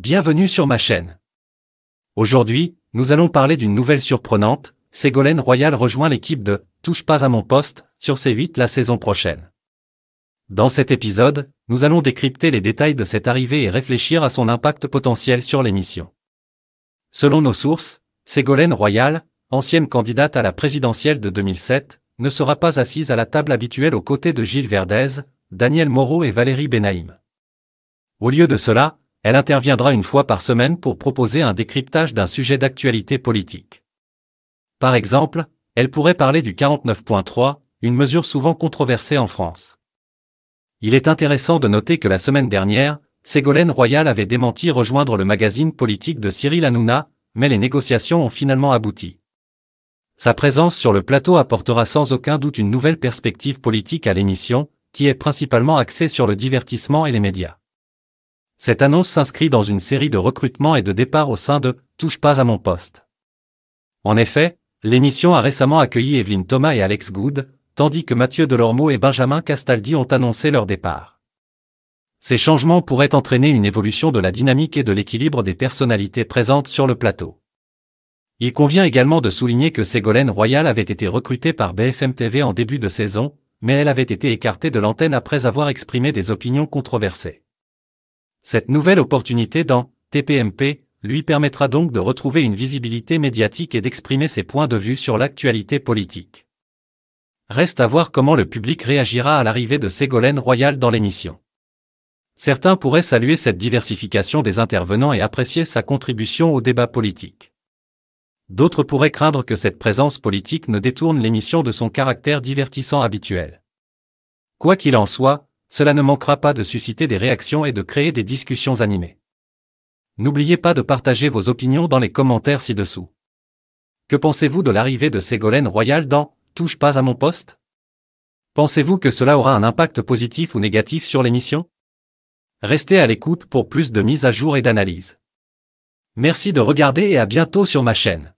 Bienvenue sur ma chaîne. Aujourd'hui, nous allons parler d'une nouvelle surprenante, Ségolène Royal rejoint l'équipe de « Touche pas à mon poste » sur C8 la saison prochaine. Dans cet épisode, nous allons décrypter les détails de cette arrivée et réfléchir à son impact potentiel sur l'émission. Selon nos sources, Ségolène Royal, ancienne candidate à la présidentielle de 2007, ne sera pas assise à la table habituelle aux côtés de Gilles Verdez, Daniel Moreau et Valérie Benaïm. Au lieu de cela, elle interviendra une fois par semaine pour proposer un décryptage d'un sujet d'actualité politique. Par exemple, elle pourrait parler du 49.3, une mesure souvent controversée en France. Il est intéressant de noter que la semaine dernière, Ségolène Royal avait démenti rejoindre le magazine politique de Cyril Hanouna, mais les négociations ont finalement abouti. Sa présence sur le plateau apportera sans aucun doute une nouvelle perspective politique à l'émission, qui est principalement axée sur le divertissement et les médias. Cette annonce s'inscrit dans une série de recrutements et de départs au sein de Touche pas à mon poste. En effet, l'émission a récemment accueilli Evelyn Thomas et Alex Good, tandis que Mathieu Delormeau et Benjamin Castaldi ont annoncé leur départ. Ces changements pourraient entraîner une évolution de la dynamique et de l'équilibre des personnalités présentes sur le plateau. Il convient également de souligner que Ségolène Royal avait été recrutée par BFM TV en début de saison, mais elle avait été écartée de l'antenne après avoir exprimé des opinions controversées. Cette nouvelle opportunité dans TPMP lui permettra donc de retrouver une visibilité médiatique et d'exprimer ses points de vue sur l'actualité politique. Reste à voir comment le public réagira à l'arrivée de Ségolène Royal dans l'émission. Certains pourraient saluer cette diversification des intervenants et apprécier sa contribution au débat politique. D'autres pourraient craindre que cette présence politique ne détourne l'émission de son caractère divertissant habituel. Quoi qu'il en soit, cela ne manquera pas de susciter des réactions et de créer des discussions animées. N'oubliez pas de partager vos opinions dans les commentaires ci-dessous. Que pensez-vous de l'arrivée de Ségolène Royal dans Touche pas à mon poste Pensez-vous que cela aura un impact positif ou négatif sur l'émission Restez à l'écoute pour plus de mises à jour et d'analyses. Merci de regarder et à bientôt sur ma chaîne.